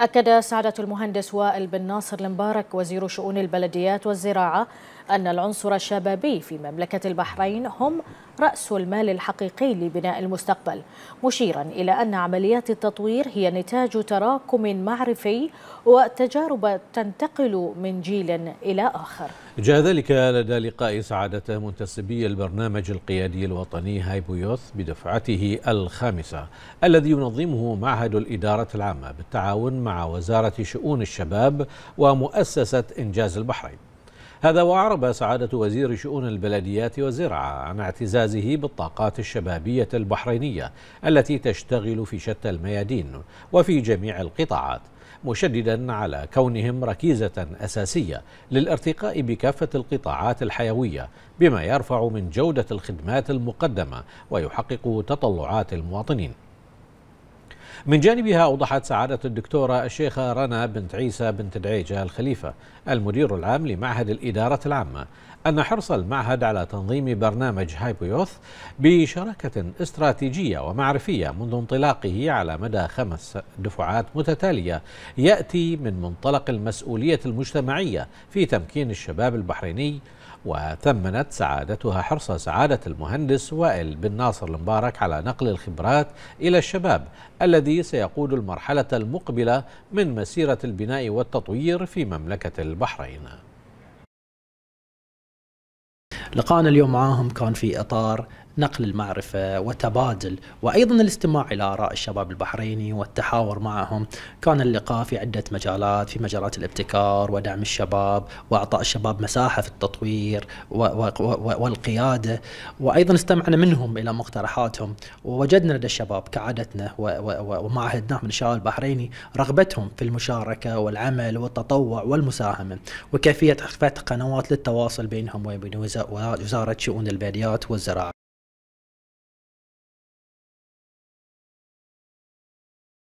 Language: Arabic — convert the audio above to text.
أكد سعادة المهندس وائل بن ناصر المبارك وزير شؤون البلديات والزراعة أن العنصر الشبابي في مملكة البحرين هم رأس المال الحقيقي لبناء المستقبل مشيرا إلى أن عمليات التطوير هي نتاج تراكم معرفي وتجارب تنتقل من جيل إلى آخر جاء ذلك لدى لقاء سعادة منتسبي البرنامج القيادي الوطني هايبو يوث بدفعته الخامسة الذي ينظمه معهد الإدارة العامة بالتعاون مع وزارة شؤون الشباب ومؤسسة إنجاز البحرين هذا وأعرب سعادة وزير شؤون البلديات والزراعة عن اعتزازه بالطاقات الشبابية البحرينية التي تشتغل في شتى الميادين وفي جميع القطاعات مشددا على كونهم ركيزة أساسية للارتقاء بكافة القطاعات الحيوية بما يرفع من جودة الخدمات المقدمة ويحقق تطلعات المواطنين من جانبها أوضحت سعادة الدكتورة الشيخة رنا بنت عيسى بنت دعيجة الخليفة المدير العام لمعهد الإدارة العامة أن حرص المعهد على تنظيم برنامج هايبويوث بشراكة استراتيجية ومعرفية منذ انطلاقه على مدى خمس دفعات متتالية يأتي من منطلق المسؤولية المجتمعية في تمكين الشباب البحريني وثمنت سعادتها حرص سعادة المهندس وائل بن ناصر المبارك على نقل الخبرات إلى الشباب الذي الذي سيقود المرحلة المقبلة من مسيرة البناء والتطوير في مملكة البحرين لقاءنا اليوم معاهم كان في إطار نقل المعرفة وتبادل وأيضا الاستماع إلى آراء الشباب البحريني والتحاور معهم كان اللقاء في عدة مجالات في مجالات الابتكار ودعم الشباب وإعطاء الشباب مساحة في التطوير والقيادة وأيضا استمعنا منهم إلى مقترحاتهم ووجدنا لدى الشباب كعادتنا وما عهدناه من الشباب البحريني رغبتهم في المشاركة والعمل والتطوع والمساهمة وكيفية فتح قنوات للتواصل بينهم وبين وزارة شؤون البلديات والزراعة